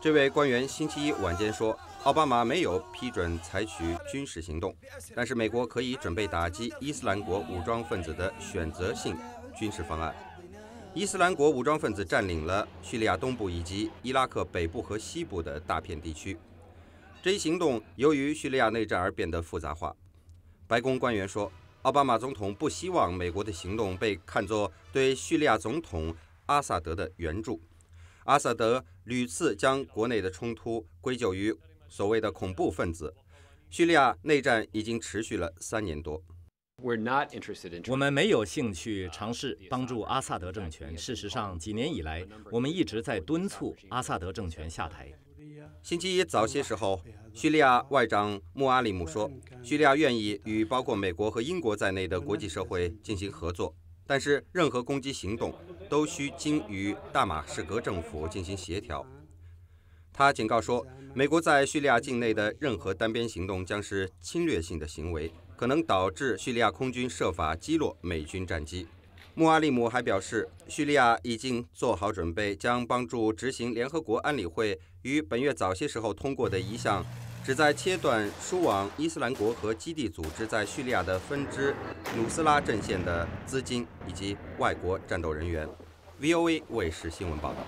这位官员星期一晚间说，奥巴马没有批准采取军事行动，但是美国可以准备打击伊斯兰国武装分子的选择性军事方案。伊斯兰国武装分子占领了叙利亚东部以及伊拉克北部和西部的大片地区。这一行动由于叙利亚内战而变得复杂化。白宫官员说，奥巴马总统不希望美国的行动被看作对叙利亚总统阿萨德的援助。阿萨德屡次将国内的冲突归咎于所谓的恐怖分子。叙利亚内战已经持续了三年多。我们没有兴趣尝试帮助阿萨德政权。事实上，几年以来，我们一直在敦促阿萨德政权下台。星期一早些时候，叙利亚外长穆阿里姆说，叙利亚愿意与包括美国和英国在内的国际社会进行合作。但是，任何攻击行动都需经与大马士革政府进行协调。他警告说，美国在叙利亚境内的任何单边行动将是侵略性的行为，可能导致叙利亚空军设法击落美军战机。穆阿利姆还表示，叙利亚已经做好准备，将帮助执行联合国安理会于本月早些时候通过的一项。旨在切断输往伊斯兰国和基地组织在叙利亚的分支“努斯拉阵线”的资金以及外国战斗人员。VOA 卫视新闻报道。